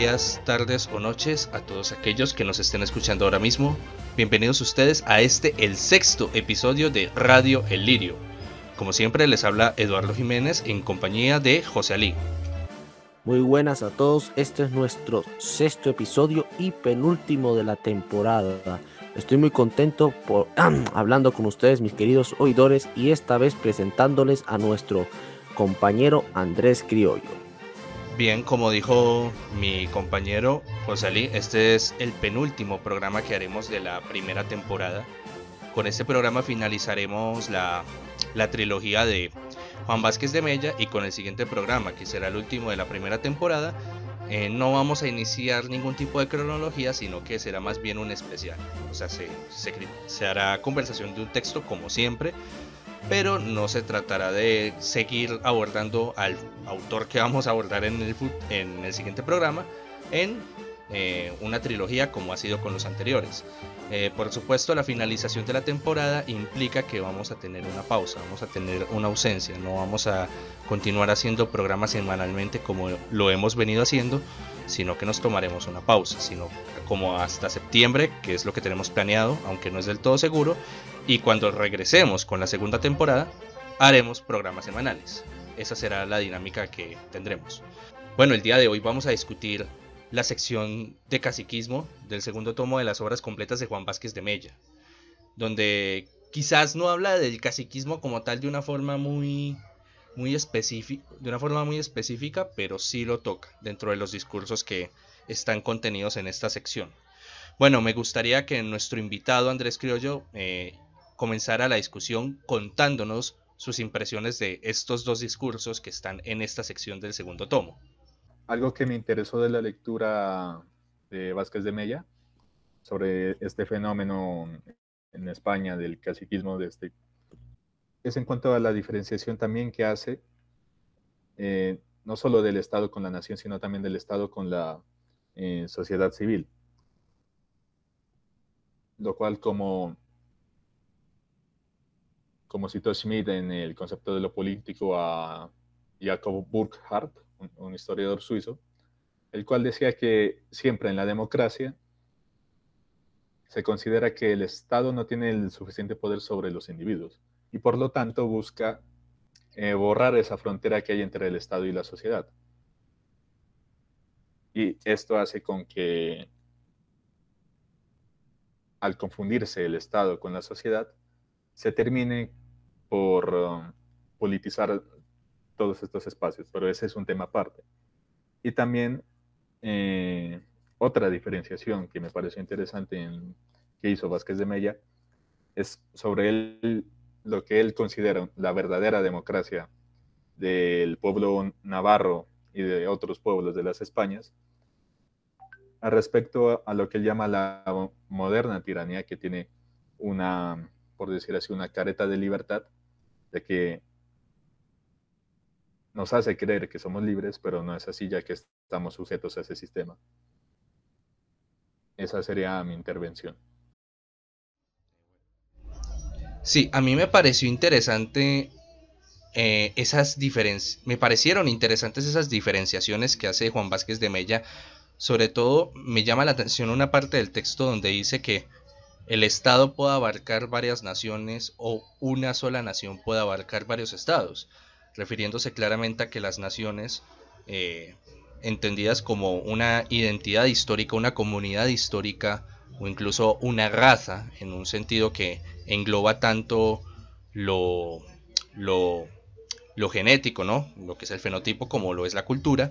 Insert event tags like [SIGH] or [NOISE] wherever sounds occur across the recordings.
días, tardes o noches a todos aquellos que nos estén escuchando ahora mismo. Bienvenidos ustedes a este, el sexto episodio de Radio El Lirio. Como siempre les habla Eduardo Jiménez en compañía de José Ali. Muy buenas a todos, este es nuestro sexto episodio y penúltimo de la temporada. Estoy muy contento por [CLEARS THROAT] hablando con ustedes mis queridos oidores y esta vez presentándoles a nuestro compañero Andrés Criollo. Bien, como dijo mi compañero José este es el penúltimo programa que haremos de la primera temporada. Con este programa finalizaremos la, trilogía de Juan Vázquez de Mella y con el siguiente programa, que será el último de la primera temporada, eh, no vamos a iniciar ningún tipo de cronología, sino que será más bien un especial. O sea, se, se, hará conversación de un texto como siempre, pero no se tratará de seguir abordando al autor que vamos a abordar en el, en el siguiente programa en eh, una trilogía como ha sido con los anteriores. Eh, por supuesto, la finalización de la temporada implica que vamos a tener una pausa, vamos a tener una ausencia, no vamos a continuar haciendo programas semanalmente como lo hemos venido haciendo, sino que nos tomaremos una pausa, sino como hasta septiembre, que es lo que tenemos planeado, aunque no es del todo seguro, y cuando regresemos con la segunda temporada, haremos programas semanales. Esa será la dinámica que tendremos. Bueno, el día de hoy vamos a discutir la sección de caciquismo del segundo tomo de las obras completas de Juan Vázquez de Mella, donde quizás no habla del caciquismo como tal de una forma muy muy específica, de una forma muy específica, pero sí lo toca dentro de los discursos que están contenidos en esta sección. Bueno, me gustaría que nuestro invitado Andrés Criollo eh, comenzara la discusión contándonos sus impresiones de estos dos discursos que están en esta sección del segundo tomo. Algo que me interesó de la lectura de Vázquez de Mella sobre este fenómeno en España del caciquismo de este es en cuanto a la diferenciación también que hace eh, no solo del Estado con la nación, sino también del Estado con la eh, sociedad civil. Lo cual como como citó Schmidt en el concepto de lo político a Jacob Burckhardt, un, historiador suizo, el cual decía que siempre en la democracia se considera que el Estado no tiene el suficiente poder sobre los individuos y por lo tanto busca eh, borrar esa frontera que hay entre el Estado y la sociedad. Y esto hace con que al confundirse el Estado con la sociedad, se termine por um, politizar todos estos espacios, pero ese es un tema aparte. Y también eh, otra diferenciación que me pareció interesante en, que hizo Vázquez de Mella es sobre lo que él considera la verdadera democracia del pueblo navarro y de otros pueblos de las Españas, respecto a lo que él llama la moderna tiranía, que tiene una, por decir así, una careta de libertad, de que nos hace creer que somos libres, pero no es así, ya que estamos sujetos a ese sistema. Esa sería mi intervención. Sí, a mí me pareció interesante eh, esas diferencias, me parecieron interesantes esas diferenciaciones que hace Juan Vázquez de Mella. Sobre todo me llama la atención una parte del texto donde dice que el Estado puede abarcar varias naciones o una sola nación puede abarcar varios estados, refiriéndose claramente a que las naciones, eh, entendidas como una identidad histórica, una comunidad histórica o incluso una raza, en un sentido que engloba tanto lo, lo, lo genético, ¿no? lo que es el fenotipo como lo es la cultura,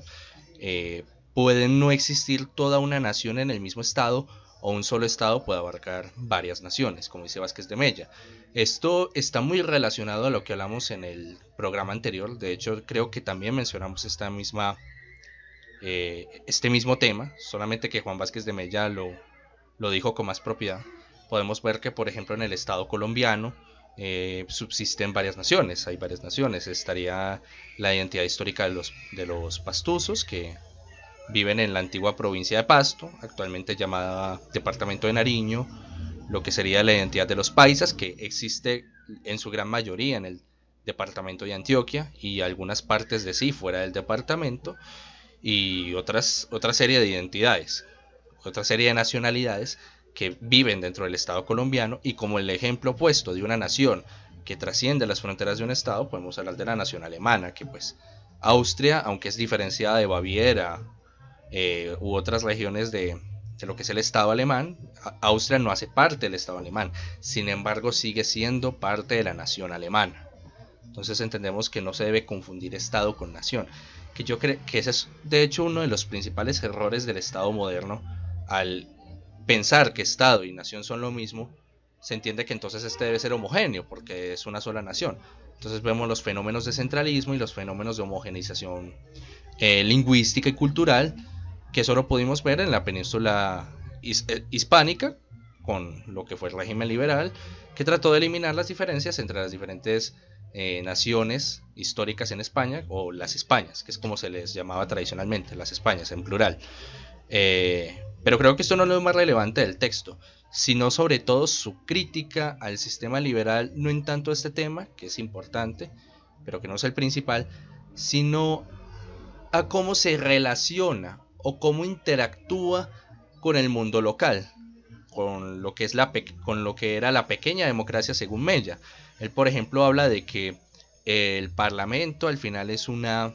eh, pueden no existir toda una nación en el mismo estado, o un solo Estado puede abarcar varias naciones, como dice Vázquez de Mella. Esto está muy relacionado a lo que hablamos en el programa anterior, de hecho creo que también mencionamos esta misma, eh, este mismo tema, solamente que Juan Vázquez de Mella lo, lo dijo con más propiedad. Podemos ver que, por ejemplo, en el Estado colombiano, eh, subsisten varias naciones, hay varias naciones. Estaría la identidad histórica de los, de los pastuzos, que viven en la antigua provincia de Pasto, actualmente llamada Departamento de Nariño, lo que sería la identidad de los paisas, que existe en su gran mayoría en el departamento de Antioquia y algunas partes de sí fuera del departamento, y otras, otra serie de identidades, otra serie de nacionalidades que viven dentro del Estado colombiano y como el ejemplo opuesto de una nación que trasciende las fronteras de un Estado, podemos hablar de la nación alemana, que pues Austria, aunque es diferenciada de Baviera eh, u otras regiones de, lo que es el Estado alemán, Austria no hace parte del Estado alemán, sin embargo sigue siendo parte de la nación alemana. Entonces entendemos que no se debe confundir Estado con nación, que yo creo que ese es de hecho uno de los principales errores del Estado moderno al pensar que Estado y nación son lo mismo, se entiende que entonces este debe ser homogéneo porque es una sola nación. Entonces vemos los fenómenos de centralismo y los fenómenos de homogeneización eh, lingüística y cultural que solo pudimos ver en la península eh, hispánica, con lo que fue el régimen liberal, que trató de eliminar las diferencias entre las diferentes eh, naciones históricas en España, o las Españas, que es como se les llamaba tradicionalmente, las Españas en plural. Eh, pero creo que esto no es lo más relevante del texto, sino sobre todo su crítica al sistema liberal, no en tanto este tema, que es importante, pero que no es el principal, sino a cómo se relaciona o cómo interactúa con el mundo local, con lo que, es la con lo que era la pequeña democracia según Mella. Él, por ejemplo, habla de que el parlamento al final es una,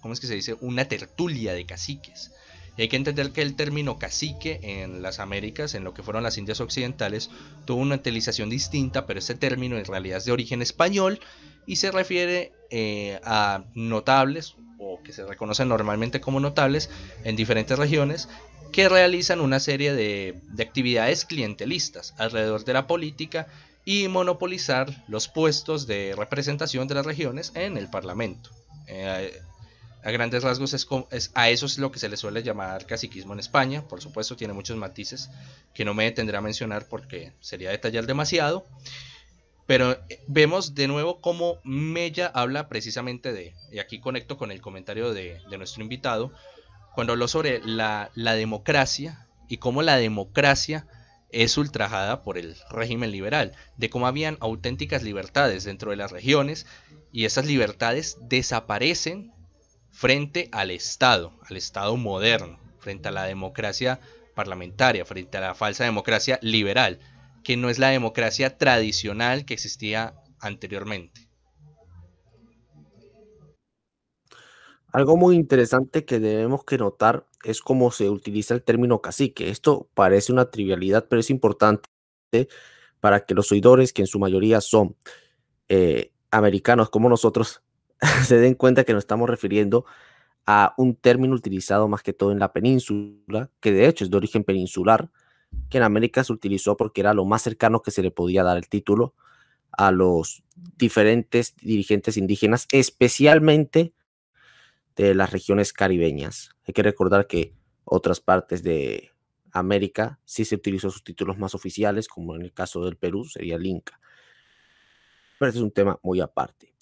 ¿cómo es que se dice? Una tertulia de caciques. Y hay que entender que el término cacique en las Américas, en lo que fueron las Indias Occidentales, tuvo una utilización distinta, pero ese término en realidad es de origen español y se refiere eh, a notables, o que se reconocen normalmente como notables en diferentes regiones, que realizan una serie de, actividades clientelistas alrededor de la política y monopolizar los puestos de representación de las regiones en el Parlamento. Eh, a grandes rasgos es, a eso es lo que se le suele llamar caciquismo en España. Por supuesto tiene muchos matices que no me detendré a mencionar porque sería detallar demasiado. Pero eh, vemos de nuevo cómo Mella habla precisamente de, y aquí conecto con el comentario de, nuestro invitado, cuando habló sobre la, la, democracia y cómo la democracia es ultrajada por el régimen liberal, de cómo habían auténticas libertades dentro de las regiones y esas libertades desaparecen frente al Estado, al Estado moderno, frente a la democracia parlamentaria, frente a la falsa democracia liberal que no es la democracia tradicional que existía anteriormente. Algo muy interesante que debemos que notar es cómo se utiliza el término cacique. Esto parece una trivialidad, pero es importante para que los oidores, que en su mayoría son eh, americanos como nosotros, [LAUGHS] se den cuenta que nos estamos refiriendo a un término utilizado más que todo en la península, que de hecho es de origen peninsular, que en América se utilizó porque era lo más cercano que se le podía dar el título a los diferentes dirigentes indígenas, especialmente de las regiones caribeñas. Hay que recordar que otras partes de América sí se utilizó sus títulos más oficiales, como en el caso del Perú sería el Inca. Pero este es un tema muy aparte.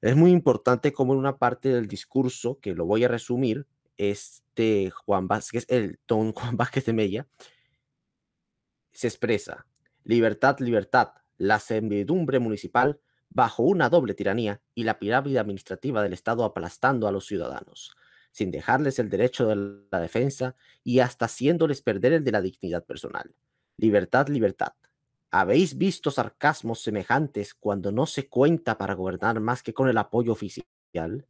Es muy importante como en una parte del discurso, que lo voy a resumir, este Juan Vázquez, el don Juan Vázquez de Mella, se expresa libertad, libertad, la servidumbre municipal bajo una doble tiranía y la pirámide administrativa del Estado aplastando a los ciudadanos, sin dejarles el derecho de la defensa y hasta haciéndoles perder el de la dignidad personal. Libertad, libertad. Habéis visto sarcasmos semejantes cuando no se cuenta para gobernar más que con el apoyo oficial.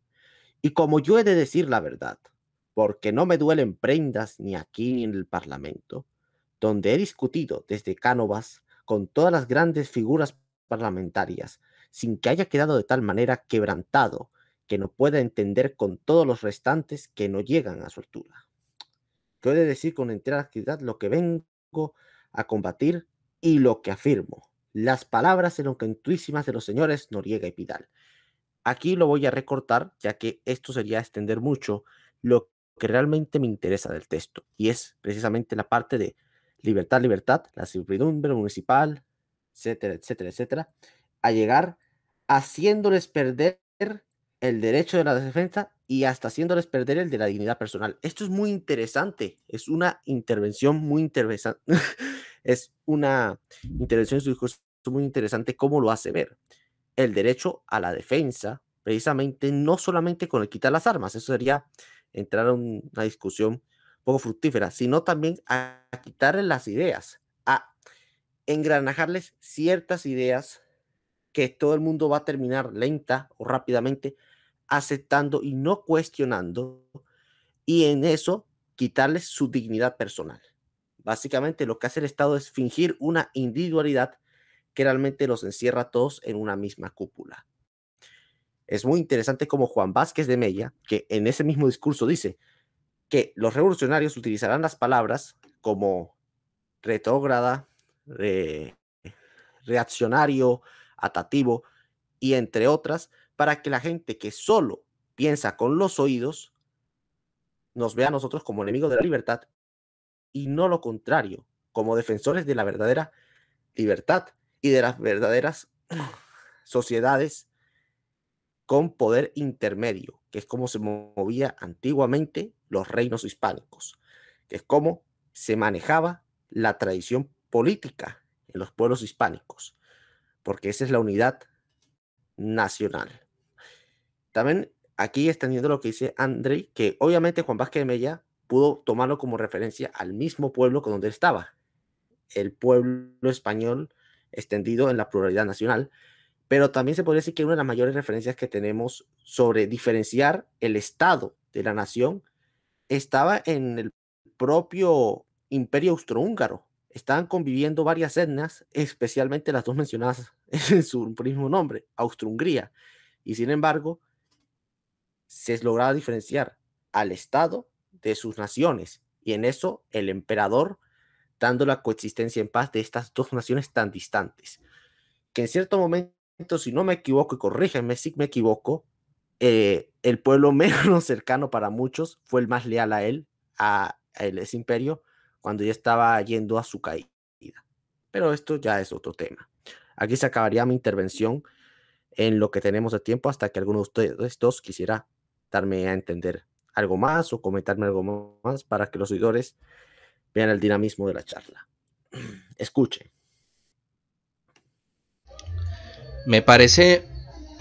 Y como yo he de decir la verdad, porque no me duelen prendas ni aquí ni en el Parlamento, donde he discutido desde Cánovas con todas las grandes figuras parlamentarias, sin que haya quedado de tal manera quebrantado que no pueda entender con todos los restantes que no llegan a su altura. Puedo decir con entera actividad lo que vengo a combatir y lo que afirmo, las palabras elocuentísimas de los señores Noriega y Pidal. Aquí lo voy a recortar, ya que esto sería extender mucho lo que realmente me interesa del texto, y es precisamente la parte de libertad, libertad, la servidumbre municipal, etcétera, etcétera, etcétera, a llegar haciéndoles perder el derecho de la defensa y hasta haciéndoles perder el de la dignidad personal. Esto es muy interesante, es una intervención muy interesante, [LAUGHS] es una intervención de su discurso muy interesante cómo lo hace ver. El derecho a la defensa, precisamente, no solamente con el quitar las armas, eso sería entrar a una discusión poco fructífera, sino también a quitarles las ideas, a engranajarles ciertas ideas que todo el mundo va a terminar lenta o rápidamente aceptando y no cuestionando y en eso quitarles su dignidad personal. Básicamente lo que hace el Estado es fingir una individualidad que realmente los encierra a todos en una misma cúpula. Es muy interesante como Juan Vázquez de Mella, que en ese mismo discurso dice, que los revolucionarios utilizarán las palabras como retrógrada, reaccionario, atativo y entre otras, para que la gente que solo piensa con los oídos nos vea a nosotros como enemigos de la libertad y no lo contrario, como defensores de la verdadera libertad y de las verdaderas [SIGHS] sociedades con poder intermedio, que es como se movía antiguamente los reinos hispánicos, que es cómo se manejaba la tradición política en los pueblos hispánicos, porque esa es la unidad nacional. También aquí extendiendo lo que dice André, que obviamente Juan Vázquez de Mella pudo tomarlo como referencia al mismo pueblo con donde estaba, el pueblo español extendido en la pluralidad nacional, pero también se podría decir que una de las mayores referencias que tenemos sobre diferenciar el Estado de la nación estaba en el propio imperio austrohúngaro. Estaban conviviendo varias etnias, especialmente las dos mencionadas [LAUGHS] en su mismo nombre, Austro-Hungría. Y sin embargo, se lograba diferenciar al Estado de sus naciones. Y en eso, el emperador dando la coexistencia en paz de estas dos naciones tan distantes. Que en cierto momento, si no me equivoco, y corrígeme si me equivoco, eh, el pueblo [LAUGHS] menos cercano para muchos fue el más leal a él, a, ese imperio, cuando ya estaba yendo a su caída. Pero esto ya es otro tema. Aquí se acabaría mi intervención en lo que tenemos de tiempo hasta que alguno de ustedes dos quisiera darme a entender algo más o comentarme algo más para que los oidores vean el dinamismo de la charla. [CLEARS THROAT] Escuchen. Me parece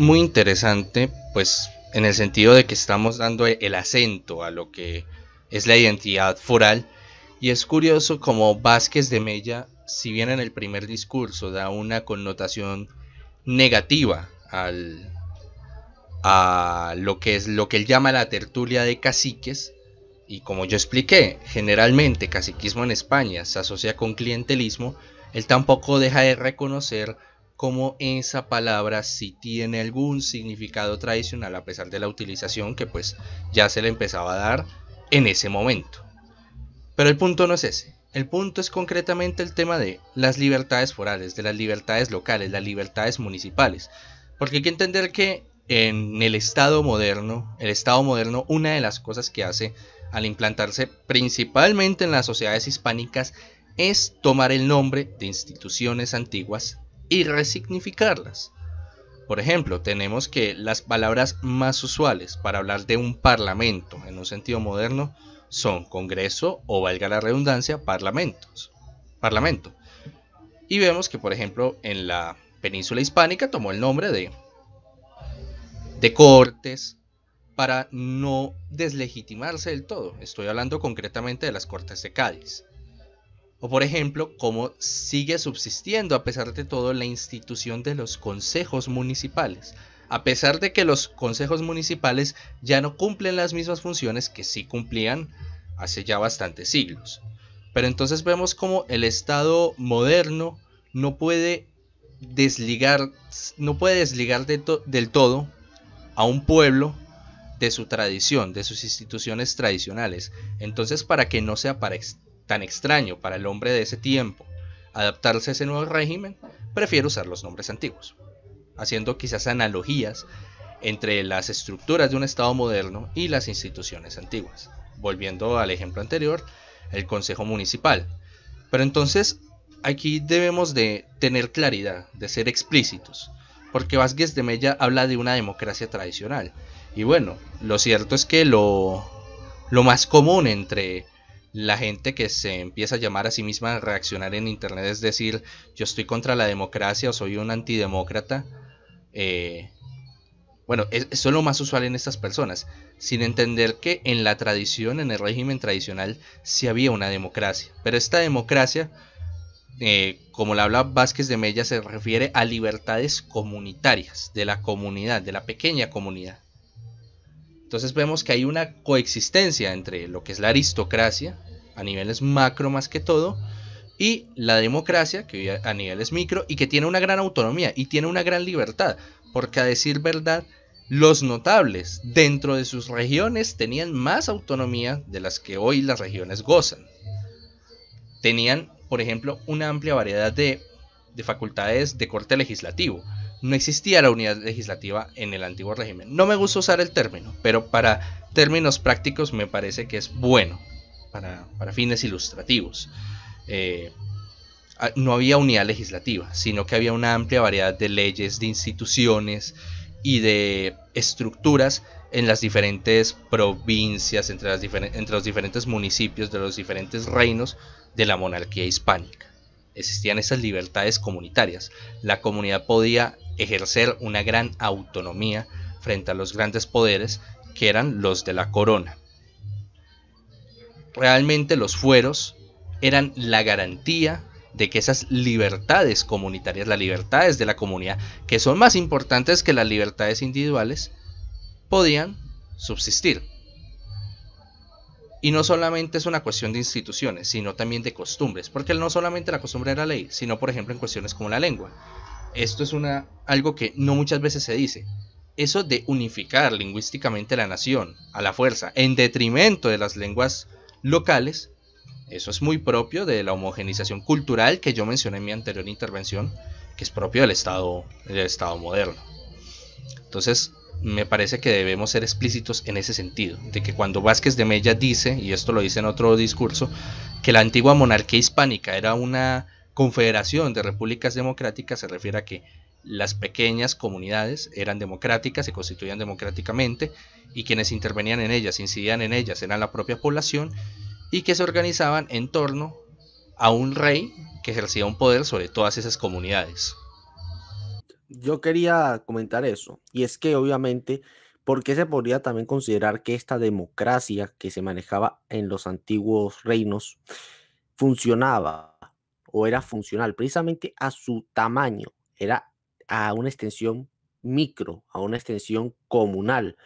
muy interesante, pues en el sentido de que estamos dando el acento a lo que es la identidad foral. Y es curioso como Vázquez de Mella, si bien en el primer discurso da una connotación negativa al, a lo que es lo que él llama la tertulia de caciques, y como yo expliqué, generalmente caciquismo en España se asocia con clientelismo, él tampoco deja de reconocer como esa palabra sí tiene algún significado tradicional a pesar de la utilización que pues ya se le empezaba a dar en ese momento. Pero el punto no es ese. El punto es concretamente el tema de las libertades forales, de las libertades locales, las libertades municipales. Porque hay que entender que en el Estado moderno, el Estado moderno, una de las cosas que hace al implantarse principalmente en las sociedades hispánicas es tomar el nombre de instituciones antiguas y resignificarlas. Por ejemplo, tenemos que las palabras más usuales para hablar de un parlamento en un sentido moderno son Congreso o, valga la redundancia, parlamentos, parlamento. Y vemos que, por ejemplo, en la península hispánica tomó el nombre de, de Cortes para no deslegitimarse del todo. Estoy hablando concretamente de las Cortes de Cádiz. O por ejemplo, cómo sigue subsistiendo a pesar de todo la institución de los consejos municipales. A pesar de que los consejos municipales ya no cumplen las mismas funciones que sí cumplían hace ya bastantes siglos. Pero entonces vemos cómo el Estado moderno no puede desligar, no puede desligar del todo a un pueblo de su tradición, de sus instituciones tradicionales. Entonces, para que no sea para tan extraño para el hombre de ese tiempo adaptarse a ese nuevo régimen, prefiere usar los nombres antiguos, haciendo quizás analogías entre las estructuras de un Estado moderno y las instituciones antiguas. Volviendo al ejemplo anterior, el Consejo Municipal. Pero entonces aquí debemos de tener claridad, de ser explícitos, porque Vázquez de Mella habla de una democracia tradicional. Y bueno, lo cierto es que lo, lo más común entre la gente que se empieza a llamar a sí misma a reaccionar en Internet, es decir, yo estoy contra la democracia o soy un antidemócrata, eh, bueno, eso es lo más usual en estas personas, sin entender que en la tradición, en el régimen tradicional, sí había una democracia. Pero esta democracia, eh, como la habla Vázquez de Mella, se refiere a libertades comunitarias, de la comunidad, de la pequeña comunidad. Entonces vemos que hay una coexistencia entre lo que es la aristocracia, a niveles macro más que todo, y la democracia, que hoy a niveles micro, y que tiene una gran autonomía y tiene una gran libertad, porque a decir verdad, los notables dentro de sus regiones tenían más autonomía de las que hoy las regiones gozan. Tenían, por ejemplo, una amplia variedad de facultades de corte legislativo no existía la unidad legislativa en el antiguo régimen. No me gusta usar el término, pero para términos prácticos me parece que es bueno, para, fines ilustrativos. Eh, ah, no había unidad legislativa, sino que había una amplia variedad de leyes, de instituciones y de estructuras en las diferentes provincias, entre, las entre los diferentes municipios de los diferentes reinos de la monarquía hispánica existían esas libertades comunitarias. La comunidad podía ejercer una gran autonomía frente a los grandes poderes que eran los de la corona. Realmente los fueros eran la garantía de que esas libertades comunitarias, las libertades de la comunidad, que son más importantes que las libertades individuales, podían subsistir. Y no solamente es una cuestión de instituciones, sino también de costumbres, porque no solamente la costumbre era ley, sino por ejemplo en cuestiones como la lengua. Esto es una, algo que no muchas veces se dice. Eso de unificar lingüísticamente la nación a la fuerza, en detrimento de las lenguas locales, eso es muy propio de la homogenización cultural que yo mencioné en mi anterior intervención, que es propio del Estado, del estado moderno. Entonces, me parece que debemos ser explícitos en ese sentido, de que cuando Vázquez de Mella dice, y esto lo dice en otro discurso, que la antigua monarquía hispánica era una confederación de repúblicas democráticas, se refiere a que las pequeñas comunidades eran democráticas, se constituían democráticamente, y quienes intervenían en ellas, incidían en ellas, eran la propia población, y que se organizaban en torno a un rey que ejercía un poder sobre todas esas comunidades yo quería comentar eso, y es que obviamente, porque se podría también considerar que esta democracia que se manejaba en los antiguos reinos funcionaba o era funcional precisamente a su tamaño, era a una extensión micro, a una extensión comunal,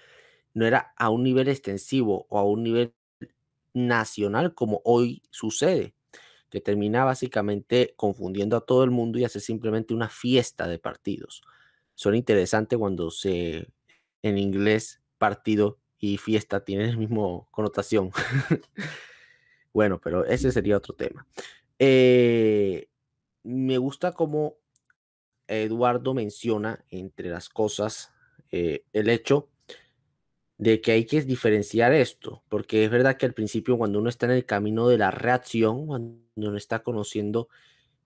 no era a un nivel extensivo o a un nivel nacional como hoy sucede que termina básicamente confundiendo a todo el mundo y hace simplemente una fiesta de partidos. Son interesante cuando se, en inglés, partido y fiesta tienen el mismo connotación. [LAUGHS] bueno, pero ese sería otro tema. Eh, me gusta cómo Eduardo menciona entre las cosas eh, el hecho de que hay que diferenciar esto, porque es verdad que al principio cuando uno está en el camino de la reacción, cuando uno está conociendo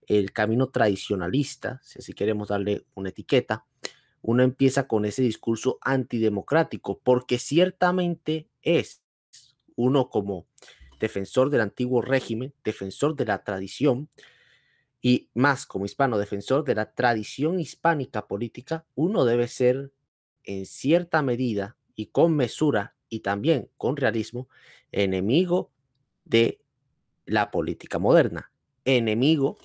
el camino tradicionalista, si queremos darle una etiqueta, uno empieza con ese discurso antidemocrático, porque ciertamente es uno como defensor del antiguo régimen, defensor de la tradición, y más como hispano, defensor de la tradición hispánica política, uno debe ser en cierta medida y con mesura y también con realismo, enemigo de la política moderna, enemigo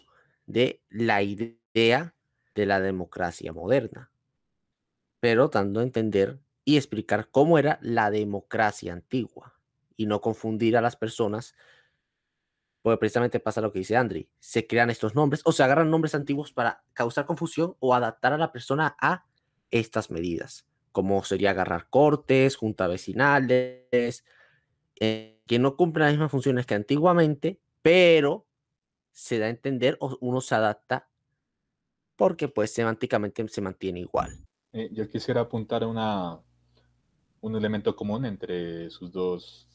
de la idea de la democracia moderna, pero dando a entender y explicar cómo era la democracia antigua y no confundir a las personas, porque precisamente pasa lo que dice Andri, se crean estos nombres o se agarran nombres antiguos para causar confusión o adaptar a la persona a estas medidas como sería agarrar cortes, junta vecinales, eh, que no cumplen las mismas funciones que antiguamente, pero se da a entender o uno se adapta porque pues semánticamente se mantiene igual. Eh, yo quisiera apuntar una, un elemento común entre sus dos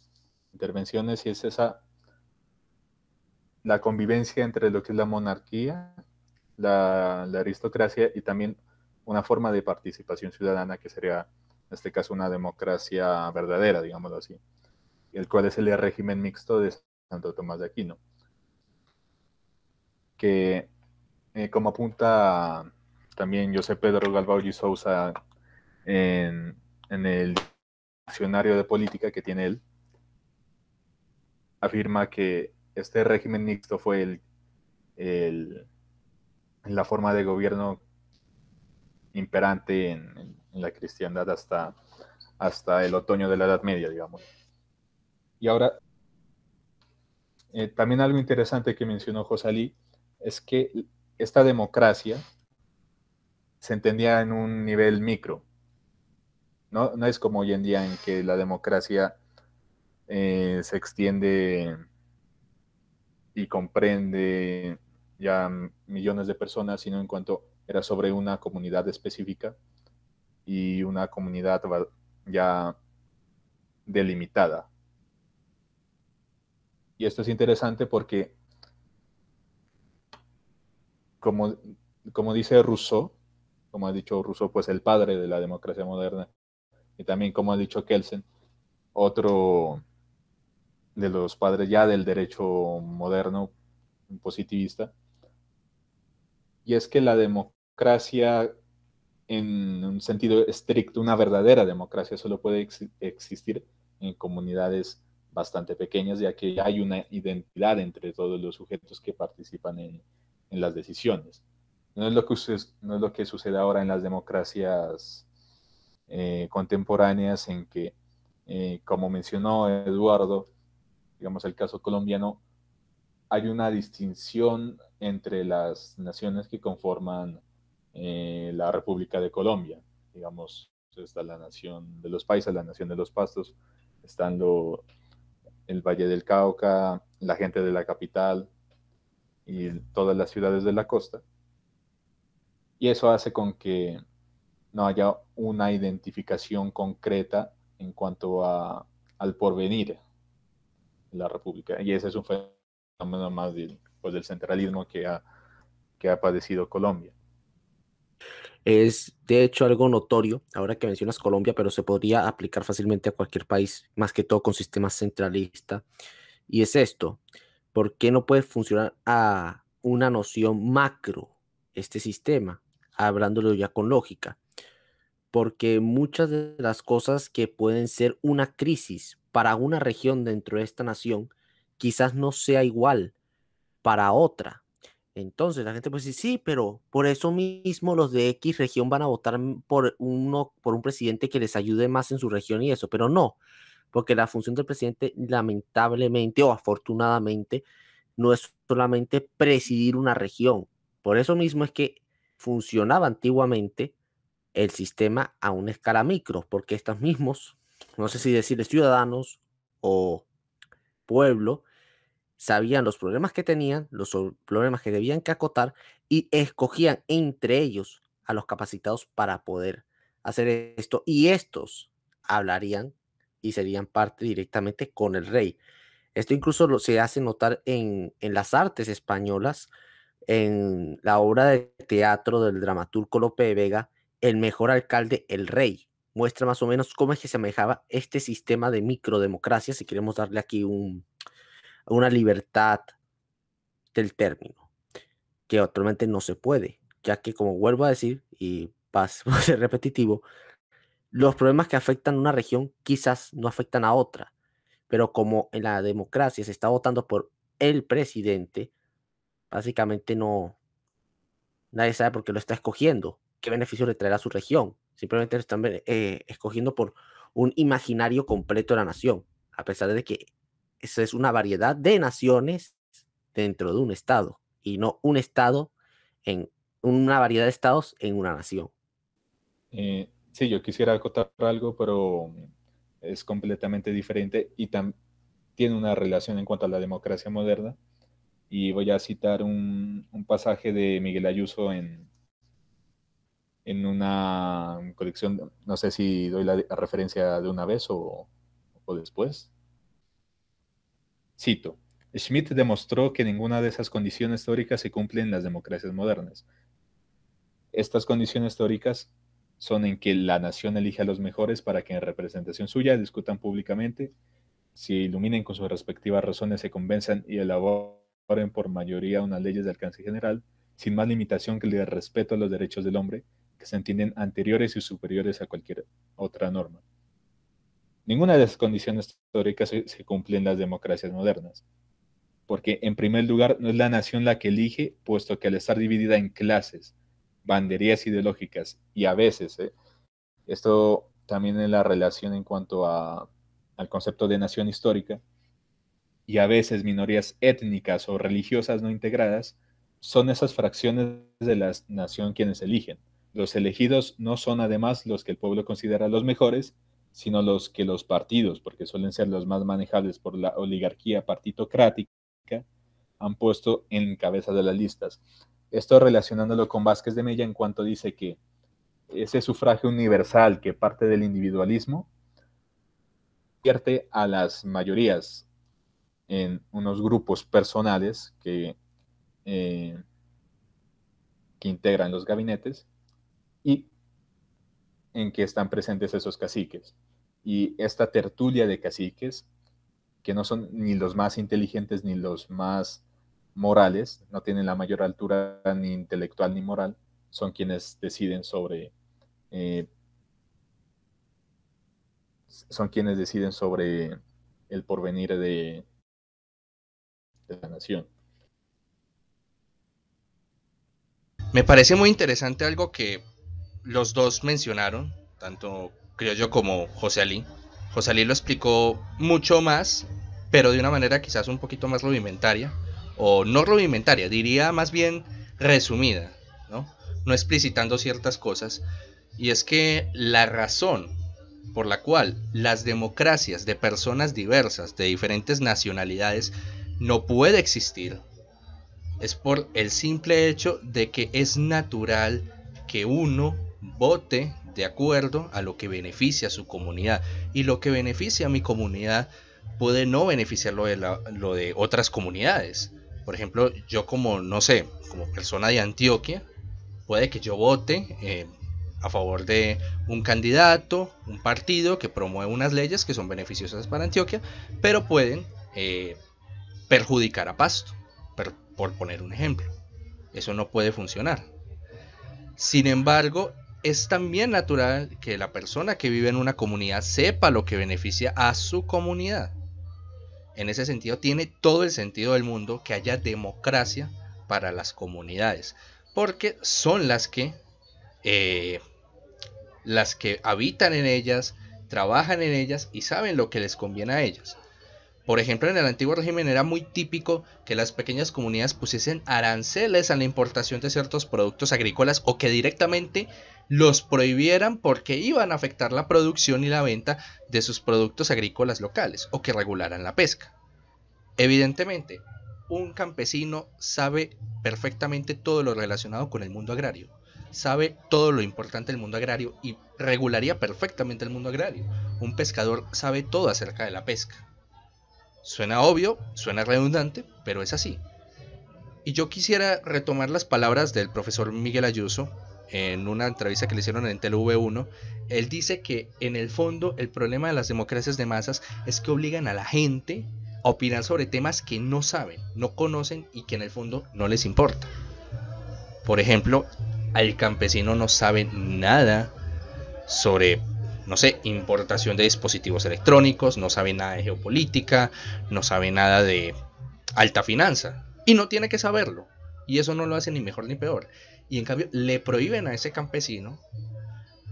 intervenciones y es esa, la convivencia entre lo que es la monarquía, la aristocracia y también una forma de participación ciudadana que sería, en este caso, una democracia verdadera, digámoslo así, el cual es el régimen mixto de Santo Tomás de Aquino, que, eh, como apunta también José Pedro Galbao y Sousa en, el diccionario de política que tiene él, afirma que este régimen mixto fue la forma de gobierno imperante en, la cristiandad hasta, hasta el otoño de la Edad Media, digamos. Y ahora, eh, también algo interesante que mencionó Josalí es que esta democracia se entendía en un nivel micro. No, es como hoy en día en que la democracia eh, se extiende y comprende ya millones de personas, sino en cuanto era sobre una comunidad específica y una comunidad ya delimitada. Y esto es interesante porque, como, como dice Rousseau, como ha dicho Rousseau, pues el padre de la democracia moderna, y también como ha dicho Kelsen, otro de los padres ya del derecho moderno positivista, y es que la, democracia democracia en un sentido estricto, una verdadera democracia solo puede existir en comunidades bastante pequeñas, ya que hay una identidad entre todos los sujetos que participan en, las decisiones. No es, lo que no es lo que sucede ahora en las democracias eh, contemporáneas en que, eh, como mencionó Eduardo, digamos el caso colombiano, hay una distinción entre las naciones que conforman eh, la República de Colombia, digamos, está la nación de los paisas, la nación de los pastos, estando el Valle del Cauca, la gente de la capital y todas las ciudades de la costa. Y eso hace con que no haya una identificación concreta en cuanto a, al porvenir de la República. Y ese es un fenómeno más del pues, centralismo que ha, que ha padecido Colombia es de hecho algo notorio, ahora que mencionas Colombia, pero se podría aplicar fácilmente a cualquier país, más que todo con sistema centralista. Y es esto, ¿por qué no puede funcionar a una noción macro este sistema? Hablándolo ya con lógica. Porque muchas de las cosas que pueden ser una crisis para una región dentro de esta nación, quizás no sea igual para otra. Entonces la gente puede decir, sí, pero por eso mismo los de X región van a votar por, uno, por un presidente que les ayude más en su región y eso, pero no, porque la función del presidente lamentablemente o afortunadamente no es solamente presidir una región. Por eso mismo es que funcionaba antiguamente el sistema a una escala micro, porque estos mismos, no sé si decirles ciudadanos o pueblo, sabían los problemas que tenían, los problemas que debían que acotar y escogían entre ellos a los capacitados para poder hacer e, esto. Y estos hablarían y serían parte directamente con el rey. Esto incluso lo, se hace notar en, en las artes españolas, en la obra de teatro del dramaturgo Lope de Vega, El mejor alcalde, el rey. Muestra más o menos cómo es que se manejaba este sistema de microdemocracia, si queremos darle aquí un, una libertad del término, que actualmente no se puede, ya que como vuelvo a decir, y [LAUGHS] va a ser repetitivo, los problemas que afectan a una región quizás no afectan a otra, pero como en la democracia se está votando por el presidente, básicamente no, nadie sabe por qué lo está escogiendo, qué beneficio le traerá a su región, simplemente lo están eh, escogiendo por un imaginario completo de la nación, a pesar de que esa es una variedad de naciones dentro de un Estado y no un Estado en una variedad de estados en una nación. Eh, sí, yo quisiera acotar algo, pero es completamente diferente y tiene una relación en cuanto a la democracia moderna. Y voy a citar un, pasaje de Miguel Ayuso en, en una colección, no sé si doy la referencia de una vez o después. Cito, Schmidt demostró que ninguna de esas condiciones teóricas se cumplen en las democracias modernas. Estas condiciones teóricas son en que la nación elige a los mejores para que en representación suya discutan públicamente, se iluminen con sus respectivas razones, se convenzan y elaboren por mayoría unas leyes de alcance general, sin más limitación que el respeto a los derechos del hombre, que se entienden anteriores y superiores a cualquier otra norma. Ninguna de las condiciones históricas se, cumplen en las democracias modernas, porque en primer lugar no es la nación la que elige, puesto que al estar dividida en clases, banderías ideológicas y a veces, ¿eh? esto también en la relación en cuanto al concepto de nación histórica, y a veces minorías étnicas o religiosas no integradas, son esas fracciones de la nación quienes eligen. Los elegidos no son además los que el pueblo considera los mejores, sino los que los partidos, porque suelen ser los más manejables por la oligarquía partitocrática, han puesto en cabeza de las listas. Esto relacionándolo con Vázquez de Mella en cuanto dice que ese sufragio universal que parte del individualismo convierte a las mayorías en unos grupos personales que, eh, que integran los gabinetes y en que están presentes esos caciques. Y esta tertulia de caciques, que no son ni los más inteligentes ni los más morales, no tienen la mayor altura ni intelectual ni moral, son quienes deciden sobre... Eh, son quienes deciden sobre el porvenir de, de la nación. Me parece muy interesante algo que los dos mencionaron, tanto creo yo como José Ali. José Ali lo explicó mucho más, pero de una manera quizás un poquito más rudimentaria, o no rudimentaria, diría más bien resumida, ¿no? No explicitando ciertas cosas. Y es que la razón por la cual las democracias de personas diversas, de diferentes nacionalidades, no puede existir, es por el simple hecho de que es natural que uno vote de acuerdo a lo que beneficia a su comunidad. Y lo que beneficia a mi comunidad puede no beneficiar lo de, lo de otras comunidades. Por ejemplo, yo como, no sé, como persona de Antioquia, puede que yo vote eh, a favor de un candidato, un partido que promueve unas leyes que son beneficiosas para Antioquia, pero pueden eh, perjudicar a Pasto, por poner un ejemplo. Eso no puede funcionar. Sin embargo, es también natural que la persona que vive en una comunidad sepa lo que beneficia a su comunidad. En ese sentido, tiene todo el sentido del mundo que haya democracia para las comunidades, porque son las que, eh, las que habitan en ellas, trabajan en ellas y saben lo que les conviene a ellas. Por ejemplo, en el antiguo régimen era muy típico que las pequeñas comunidades pusiesen aranceles a la importación de ciertos productos agrícolas o que directamente los prohibieran porque iban a afectar la producción y la venta de sus productos agrícolas locales o que regularan la pesca. Evidentemente, un campesino sabe perfectamente todo lo relacionado con el mundo agrario, sabe todo lo importante del mundo agrario y regularía perfectamente el mundo agrario. Un pescador sabe todo acerca de la pesca. Suena obvio, suena redundante, pero es así. Y yo quisiera retomar las palabras del profesor Miguel Ayuso en una entrevista que le hicieron en TV1. Él dice que en el fondo el problema de las democracias de masas es que obligan a la gente a opinar sobre temas que no saben, no conocen y que en el fondo no les importa. Por ejemplo, al campesino no sabe nada sobre no sé, importación de dispositivos electrónicos, no sabe nada de geopolítica, no sabe nada de alta finanza. Y no tiene que saberlo. Y eso no lo hace ni mejor ni peor. Y en cambio le prohíben a ese campesino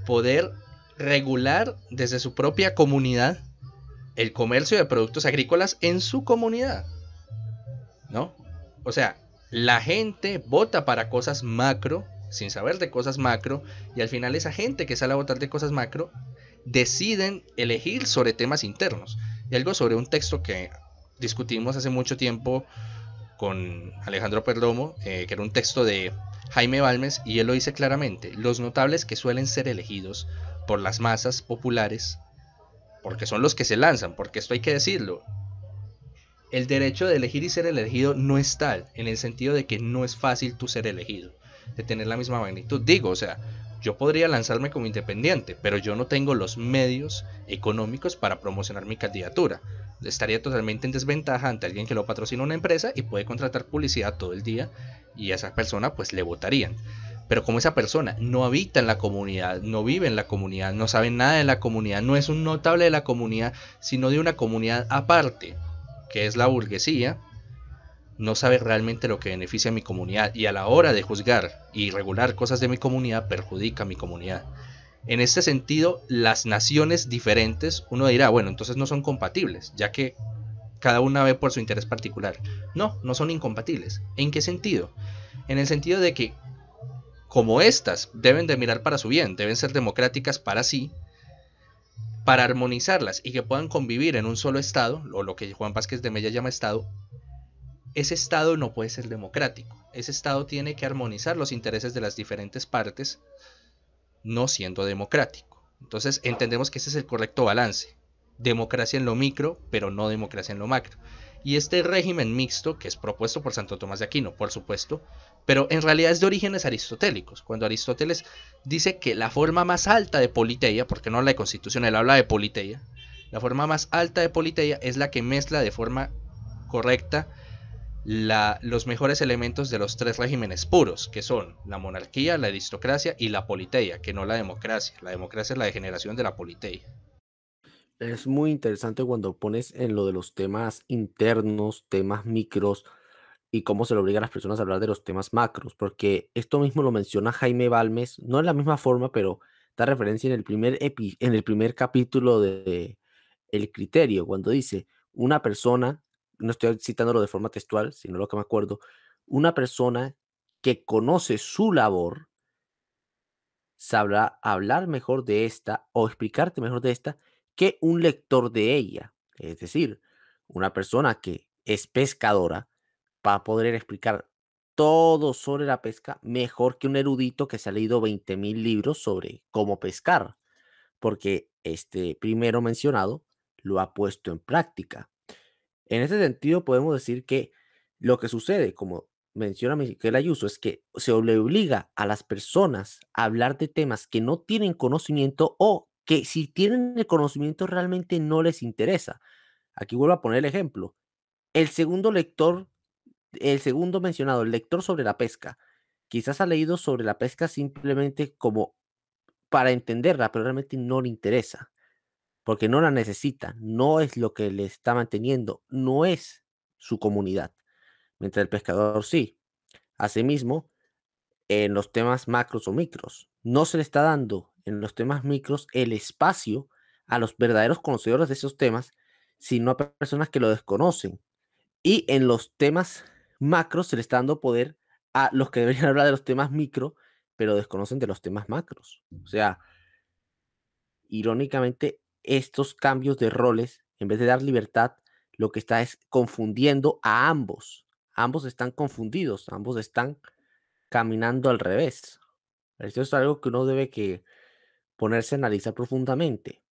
poder regular desde su propia comunidad el comercio de productos agrícolas en su comunidad. ¿No? O sea, la gente vota para cosas macro sin saber de cosas macro y al final esa gente que sale a votar de cosas macro deciden elegir sobre temas internos. Y algo sobre un texto que discutimos hace mucho tiempo con Alejandro Perdomo, eh, que era un texto de Jaime Balmes, y él lo dice claramente, los notables que suelen ser elegidos por las masas populares, porque son los que se lanzan, porque esto hay que decirlo, el derecho de elegir y ser elegido no es tal, en el sentido de que no es fácil tú ser elegido, de tener la misma magnitud. Digo, o sea, yo podría lanzarme como independiente, pero yo no tengo los medios económicos para promocionar mi candidatura. Estaría totalmente en desventaja ante alguien que lo patrocina una empresa y puede contratar publicidad todo el día y a esa persona pues le votarían. Pero como esa persona no habita en la comunidad, no vive en la comunidad, no sabe nada de la comunidad, no es un notable de la comunidad, sino de una comunidad aparte, que es la burguesía, no sabe realmente lo que beneficia a mi comunidad y a la hora de juzgar y regular cosas de mi comunidad perjudica a mi comunidad. En este sentido, las naciones diferentes, uno dirá, bueno, entonces no son compatibles, ya que cada una ve por su interés particular. No, no son incompatibles. ¿En qué sentido? En el sentido de que, como estas deben de mirar para su bien, deben ser democráticas para sí, para armonizarlas y que puedan convivir en un solo Estado, o lo que Juan Vázquez de Mella llama Estado, ese Estado no puede ser democrático. Ese Estado tiene que armonizar los intereses de las diferentes partes, no siendo democrático. Entonces entendemos que ese es el correcto balance. Democracia en lo micro, pero no democracia en lo macro. Y este régimen mixto, que es propuesto por Santo Tomás de Aquino, por supuesto, pero en realidad es de orígenes aristotélicos. Cuando Aristóteles dice que la forma más alta de politeia, porque no la de constitución, él habla de politeia, la forma más alta de politeia es la que mezcla de forma correcta los mejores elementos de los tres regímenes puros, que son la monarquía, la aristocracia y la politeia, que no la democracia. La democracia es la degeneración de la politeia. Es muy interesante cuando pones en lo de los temas internos, temas micros, y cómo se le obliga a las personas a hablar de los temas macros, porque esto mismo lo menciona Jaime Balmes, no en la misma forma, pero da referencia en el primer, en el primer capítulo de El Criterio, cuando dice, una persona no estoy citándolo de forma textual, sino lo que me acuerdo, una persona que conoce su labor sabrá hablar mejor de esta o explicarte mejor de esta que un lector de ella. Es decir, una persona que es pescadora va a poder explicar todo sobre la pesca mejor que un erudito que se ha leído 20.000 libros sobre cómo pescar, porque este primero mencionado lo ha puesto en práctica. En ese sentido, podemos decir que lo que sucede, como menciona Miguel Ayuso, es que se le obliga a las personas a hablar de temas que no tienen conocimiento o que si tienen el conocimiento realmente no les interesa. Aquí vuelvo a poner el ejemplo. El segundo lector, el segundo mencionado, el lector sobre la pesca, quizás ha leído sobre la pesca simplemente como para entenderla, pero realmente no le interesa porque no la necesita, no es lo que le está manteniendo, no es su comunidad, mientras el pescador sí. Asimismo, en los temas macros o micros, no se le está dando en los temas micros el espacio a los verdaderos conocedores de esos temas, sino a personas que lo desconocen. Y en los temas macros se le está dando poder a los que deberían [LAUGHS] hablar de los temas micro, pero desconocen de los temas macros. O sea, irónicamente, estos cambios de roles, en vez de dar libertad, lo que está es confundiendo a ambos. Ambos están confundidos, ambos están caminando al revés. Esto es algo que uno debe que ponerse a analizar profundamente.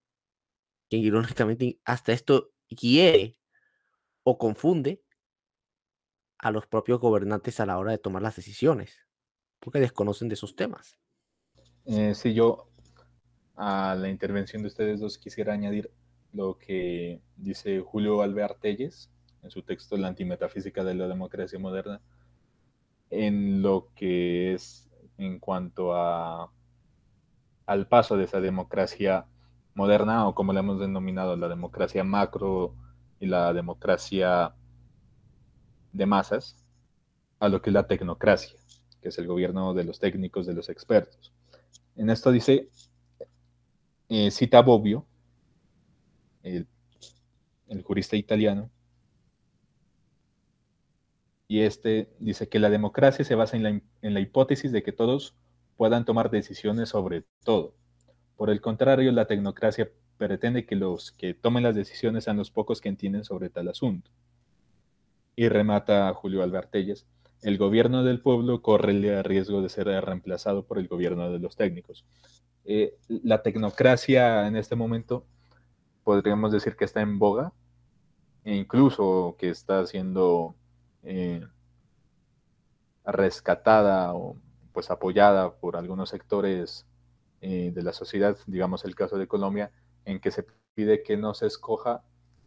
Que irónicamente hasta esto quiere o confunde a los propios gobernantes a la hora de tomar las decisiones, porque desconocen de esos temas. Eh, yo a la intervención de ustedes dos quisiera añadir lo que dice Julio Alvear Telles en su texto La antimetafísica de la democracia moderna, en lo que es en cuanto a al paso de esa democracia moderna o como le hemos denominado la democracia macro y la democracia de masas a lo que es la tecnocracia, que es el gobierno de los técnicos, de los expertos. En esto dice, eh, cita Bobbio, el, jurista italiano, y este dice que la democracia se basa en la, hipótesis de que todos puedan tomar decisiones sobre todo. Por el contrario, la tecnocracia pretende que los que tomen las decisiones sean los pocos que entienden sobre tal asunto. Y remata Julio Albertelles, el gobierno del pueblo corre el riesgo de ser reemplazado por el gobierno de los técnicos. Eh, la tecnocracia en este momento podríamos decir que está en boga e incluso que está siendo eh, rescatada o pues apoyada por algunos sectores eh, de la sociedad, digamos el caso de Colombia, en que se pide que no se escoja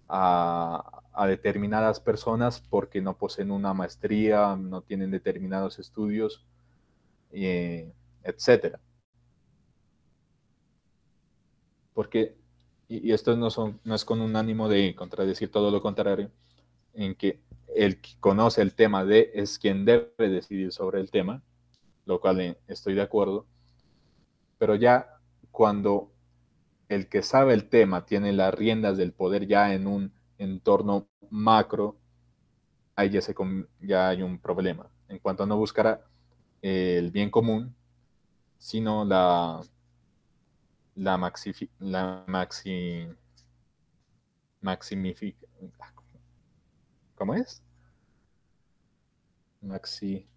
a, a determinadas personas porque no poseen una maestría, no tienen determinados estudios, etcétera porque, y, esto no, es con un ánimo de contradecir todo lo contrario, en que el que conoce el tema de es quien debe decidir sobre el tema, lo cual eh, estoy de acuerdo, pero ya cuando el que sabe el tema tiene las riendas del poder ya en un entorno macro, ahí ya, ya hay un problema. En cuanto a no buscar eh, el bien común, sino la la, maxi, la maxi, maximifica ah, ¿cómo es? Maxi,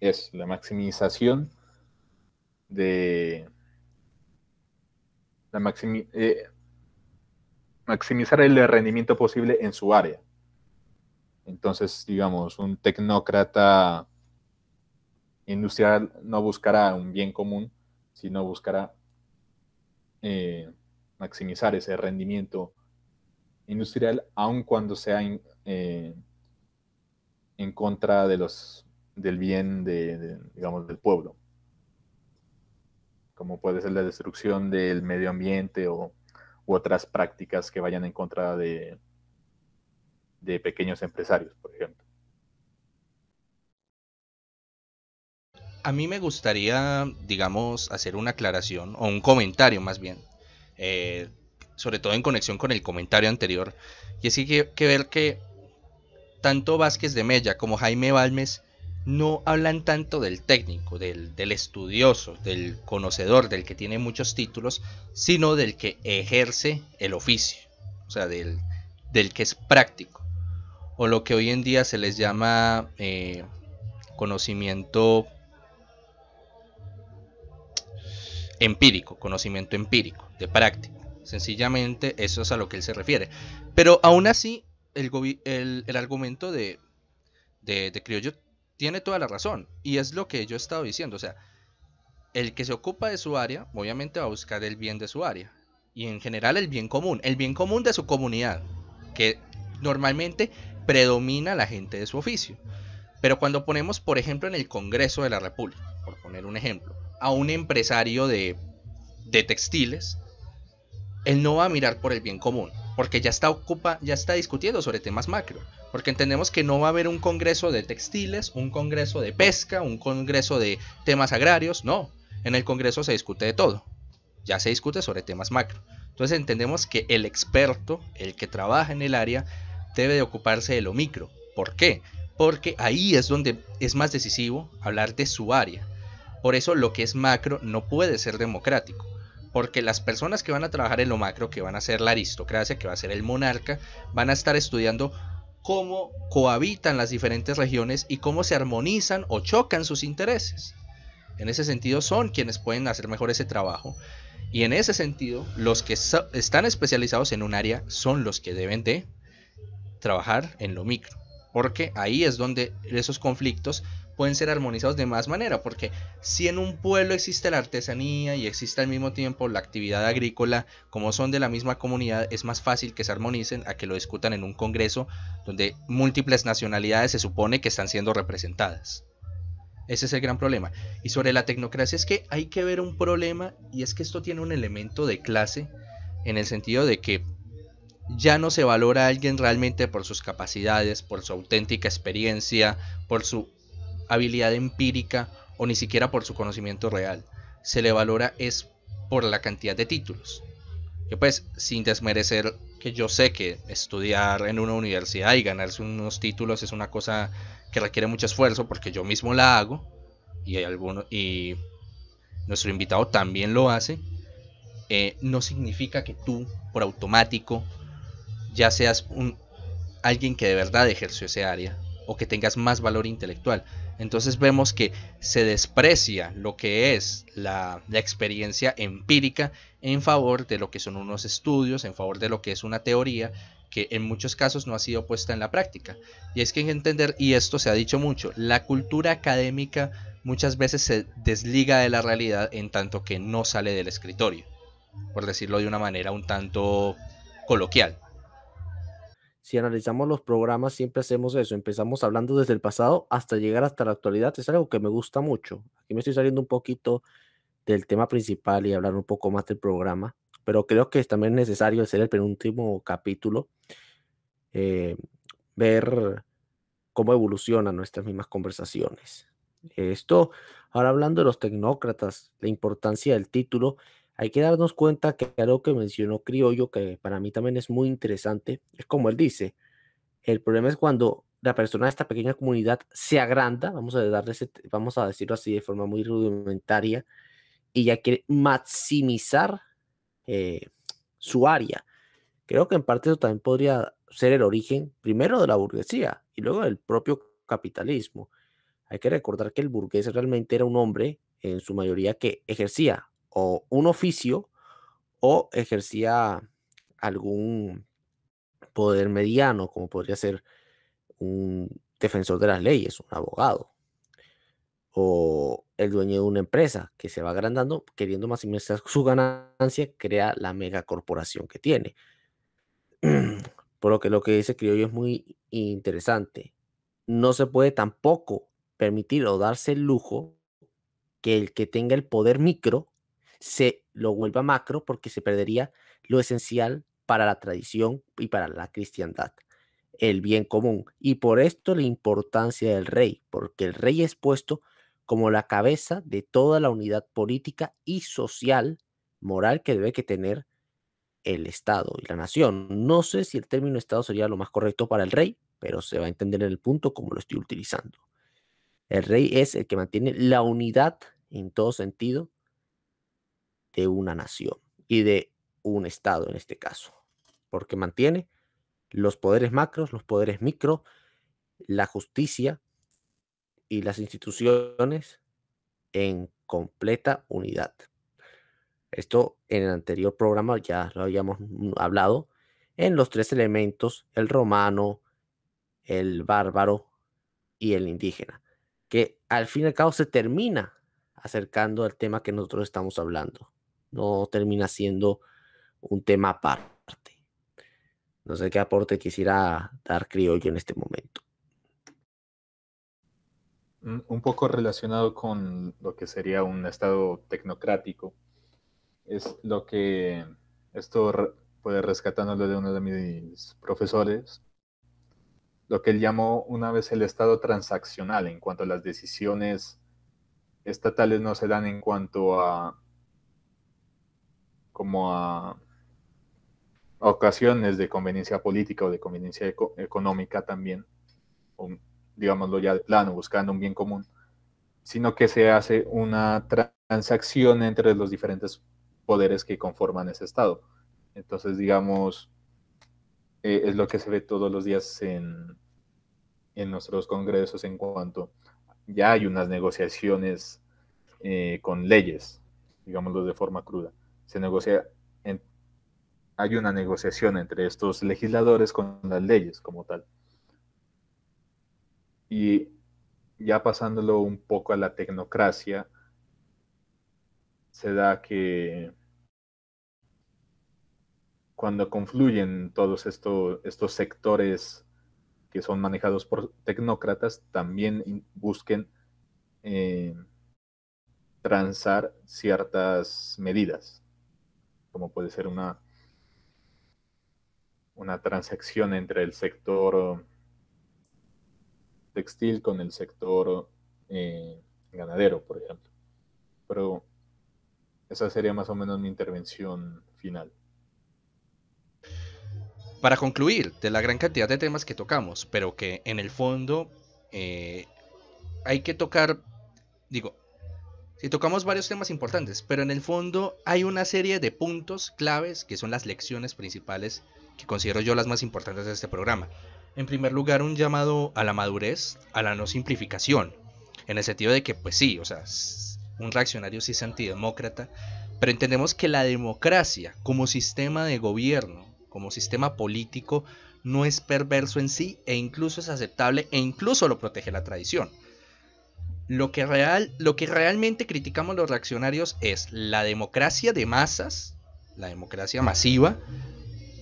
es la maximización de la eh, maximizar el rendimiento posible en su área. Entonces, digamos, un tecnócrata industrial no buscará un bien común, sino buscará eh, maximizar ese rendimiento industrial, aun cuando sea eh, en contra de los, del bien de, digamos, del pueblo, como puede ser la destrucción del medio ambiente o u otras prácticas que vayan en contra de, de pequeños empresarios, por ejemplo. a mí me gustaría, digamos, hacer una aclaración o un comentario más bien, eh, sobre todo en conexión con el comentario anterior, y es que, que ver que tanto Vázquez de Mella como Jaime Balmes no hablan tanto del técnico, del, estudioso, del conocedor, del que tiene muchos títulos, sino del que ejerce el oficio, o sea, del, del que es práctico, o lo que hoy en día se les llama eh, conocimiento conocimiento empírico, conocimiento empírico, de práctica. Sencillamente eso es a lo que él se refiere. Pero aún así, el, el, argumento de, de Criollo tiene toda la razón. Y es lo que yo he estado diciendo. O sea, el que se ocupa de su área, obviamente va a buscar el bien de su área. Y en general el bien común. El bien común de su comunidad. Que normalmente predomina la gente de su oficio. Pero cuando ponemos, por ejemplo, en el Congreso de la República, por poner un ejemplo, a un empresario de, textiles, él no va a mirar por el bien común, porque ya está, ocupa, ya está discutiendo sobre temas macro, porque entendemos que no va a haber un congreso de textiles, un congreso de pesca, un congreso de temas agrarios, no, en el congreso se discute de todo, ya se discute sobre temas macro. Entonces entendemos que el experto, el que trabaja en el área, debe de ocuparse de lo micro. ¿Por qué? Porque ahí es donde es más decisivo hablar de su área, por eso lo que es macro no puede ser democrático, porque las personas que van a trabajar en lo macro, que van a ser la aristocracia, que va a ser el monarca, van a estar estudiando cómo cohabitan las diferentes regiones y cómo se armonizan o chocan sus intereses. En ese sentido son quienes pueden hacer mejor ese trabajo. Y en ese sentido, los que están especializados en un área son los que deben de trabajar en lo micro. Porque ahí es donde esos conflictos pueden ser armonizados de más manera, porque si en un pueblo existe la artesanía y existe al mismo tiempo la actividad agrícola, como son de la misma comunidad, es más fácil que se armonicen a que lo discutan en un congreso donde múltiples nacionalidades se supone que están siendo representadas. Ese es el gran problema. Y sobre la tecnocracia es que hay que ver un problema y es que esto tiene un elemento de clase en el sentido de que ya no se valora a alguien realmente por sus capacidades, por su auténtica experiencia, por su habilidad empírica o ni siquiera por su conocimiento real. Se le valora es por la cantidad de títulos. que pues, sin desmerecer que yo sé que estudiar en una universidad y ganarse unos títulos es una cosa que requiere mucho esfuerzo porque yo mismo la hago y hay alguno, y nuestro invitado también lo hace, eh, no significa que tú por automático ya seas un, alguien que de verdad ejerció ese área o que tengas más valor intelectual. Entonces vemos que se desprecia lo que es la, experiencia empírica en favor de lo que son unos estudios, en favor de lo que es una teoría que en muchos casos no ha sido puesta en la práctica. Y es que hay que entender, y esto se ha dicho mucho, la cultura académica muchas veces se desliga de la realidad en tanto que no sale del escritorio, por decirlo de una manera un tanto coloquial si analizamos los programas, siempre hacemos eso. Empezamos hablando desde el pasado hasta llegar hasta la actualidad. Es algo que me gusta mucho. Aquí me estoy saliendo un poquito del tema principal y hablar un poco más del programa. Pero creo que es también necesario hacer el penúltimo capítulo. Eh, ver cómo evolucionan nuestras mismas conversaciones. Esto, ahora hablando de los tecnócratas, la importancia del título hay que darnos cuenta que algo que mencionó Criollo, que para mí también es muy interesante, es como él dice, el problema es cuando la persona de esta pequeña comunidad se agranda, vamos a, darle vamos a decirlo así de forma muy rudimentaria, y ya quiere maximizar eh, su área. Creo que en parte eso también podría ser el origen, primero de la burguesía y luego del propio capitalismo. Hay que recordar que el burgués realmente era un hombre, en su mayoría, que ejercía o un oficio o ejercía algún poder mediano, como podría ser un defensor de las leyes, un abogado, o el dueño de una empresa que se va agrandando, queriendo maximizar su ganancia, crea la megacorporación que tiene. [CLEARS THROAT] Por lo que lo que dice Criollo es muy interesante. No se puede tampoco permitir o darse el lujo que el que tenga el poder micro se lo vuelva macro porque se perdería lo esencial para la tradición y para la cristiandad, el bien común. Y por esto la importancia del rey, porque el rey es puesto como la cabeza de toda la unidad política y social, moral que debe que tener el Estado y la nación. No sé si el término Estado sería lo más correcto para el rey, pero se va a entender en el punto como lo estoy utilizando. El rey es el que mantiene la unidad en todo sentido de una nación y de un Estado en este caso, porque mantiene los poderes macros, los poderes micro, la justicia y las instituciones en completa unidad. Esto en el anterior programa ya lo habíamos hablado en los tres elementos, el romano, el bárbaro y el indígena, que al fin y al cabo se termina acercando al tema que nosotros estamos hablando, no termina siendo un tema aparte. No sé qué aporte quisiera dar criollo en este momento. Mm, un poco relacionado con lo que sería un estado tecnocrático, es lo que esto puede rescatándolo de uno de mis profesores, lo que él llamó una vez el estado transaccional en cuanto a las decisiones estatales no se dan en cuanto a como a ocasiones de conveniencia política o de conveniencia económica también, digámoslo ya de plano, buscando un bien común, sino que se hace una transacción entre los diferentes poderes que conforman ese Estado. Entonces, digamos, eh, es lo que se ve todos los días en, nuestros congresos en cuanto ya hay unas negociaciones eh, con leyes, digámoslo de forma cruda se negocia, hay una negociación entre estos legisladores con las leyes como tal. Y ya pasándolo un poco a la tecnocracia, se da que cuando confluyen todos estos, estos sectores que son manejados por tecnócratas, también busquen eh, transar ciertas medidas como puede ser una, una transacción entre el sector um, textil con el sector um, eh, ganadero, por ejemplo. Pero esa sería más o menos mi intervención final. Para concluir, de la gran cantidad de temas que tocamos, pero que en el fondo eh, hay que tocar, digo, y tocamos varios temas importantes, pero en el fondo hay una serie de puntos claves que son las lecciones principales que considero yo las más importantes de este programa. En primer lugar, un llamado a la madurez, a la no simplificación, en el sentido de que, pues sí, o sea, un reaccionario sí es antidemócrata, pero entendemos que la democracia como sistema de gobierno, como sistema político, no es perverso en sí e incluso es aceptable e incluso lo protege la tradición lo que, real, lo que realmente criticamos los reaccionarios es la democracia de masas, la democracia masiva,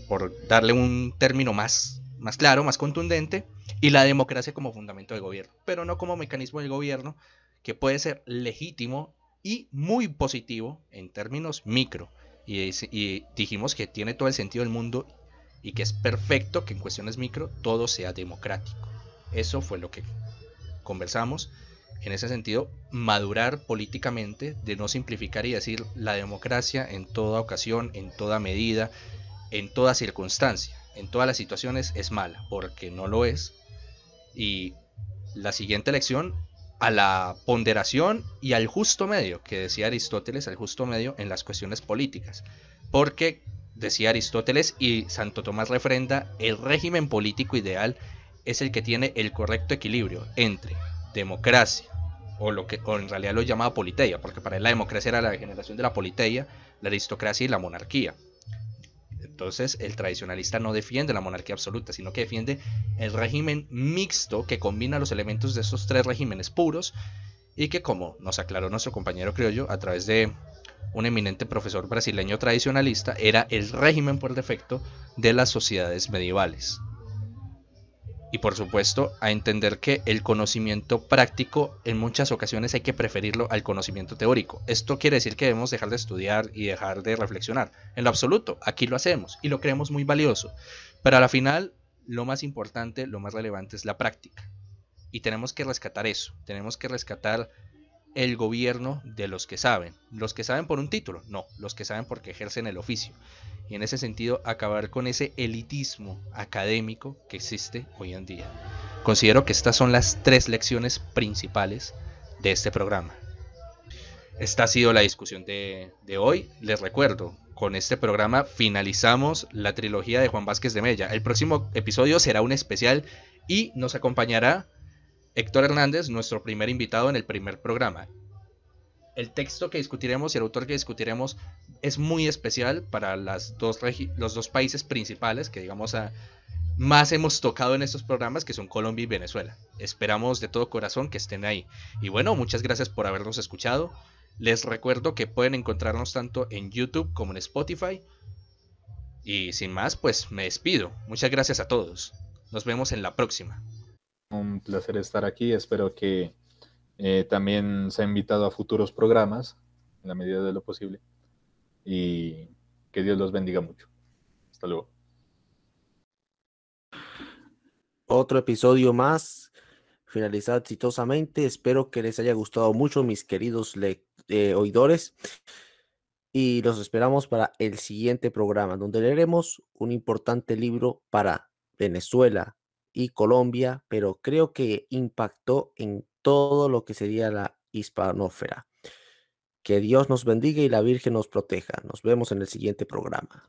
por darle un término más, más claro, más contundente, y la democracia como fundamento de gobierno, pero no como mecanismo del gobierno que puede ser legítimo y muy positivo en términos micro. Y, y dijimos que tiene todo el sentido del mundo y que es perfecto que en cuestiones micro todo sea democrático. Eso fue lo que conversamos en ese sentido, madurar políticamente, de no simplificar y decir la democracia en toda ocasión, en toda medida, en toda circunstancia, en todas las situaciones es mala, porque no lo es. Y la siguiente elección a la ponderación y al justo medio, que decía Aristóteles, al justo medio en las cuestiones políticas. Porque, decía Aristóteles y Santo Tomás refrenda, el régimen político ideal es el que tiene el correcto equilibrio entre democracia, o lo que en realidad lo llamaba politeia, porque para él la democracia era la generación de la politeia, la aristocracia y la monarquía. Entonces, el tradicionalista no defiende la monarquía absoluta, sino que defiende el régimen mixto que combina los elementos de esos tres regímenes puros y que, como nos aclaró nuestro compañero criollo a través de un eminente profesor brasileño tradicionalista, era el régimen por defecto de las sociedades medievales y por supuesto a entender que el conocimiento práctico en muchas ocasiones hay que preferirlo al conocimiento teórico. Esto quiere decir que debemos dejar de estudiar y dejar de reflexionar. En lo absoluto, aquí lo hacemos y lo creemos muy valioso. Pero a la final, lo más importante, lo más relevante es la práctica. Y tenemos que rescatar eso, tenemos que rescatar el gobierno de los que saben. Los que saben por un título, no, los que saben porque ejercen el oficio. Y en ese sentido, acabar con ese elitismo académico que existe hoy en día. Considero que estas son las tres lecciones principales de este programa. Esta ha sido la discusión de, hoy. Les recuerdo, con este programa finalizamos la trilogía de Juan Vázquez de Mella. El próximo episodio será un especial y nos acompañará Héctor Hernández, nuestro primer invitado en el primer programa. El texto que discutiremos y el autor que discutiremos es muy especial para los dos países principales que digamos más hemos tocado en estos programas, que son Colombia y Venezuela. Esperamos de todo corazón que estén ahí. Y bueno, muchas gracias por habernos escuchado. Les recuerdo que pueden encontrarnos tanto en YouTube como en Spotify. Y sin más, pues me despido. Muchas gracias a todos. Nos vemos en la próxima un placer estar aquí. Espero que también eh, también sea invitado a futuros programas, en la medida de lo posible. Y que Dios los bendiga mucho. Hasta luego. Otro episodio más finalizado exitosamente. Espero que les haya gustado mucho, mis queridos eh, oidores. Y los esperamos para el siguiente programa, donde leeremos un importante libro para Venezuela, y Colombia, pero creo que impactó en todo lo que sería la hispanófera. Que Dios nos bendiga y la Virgen nos proteja. Nos vemos en el siguiente programa.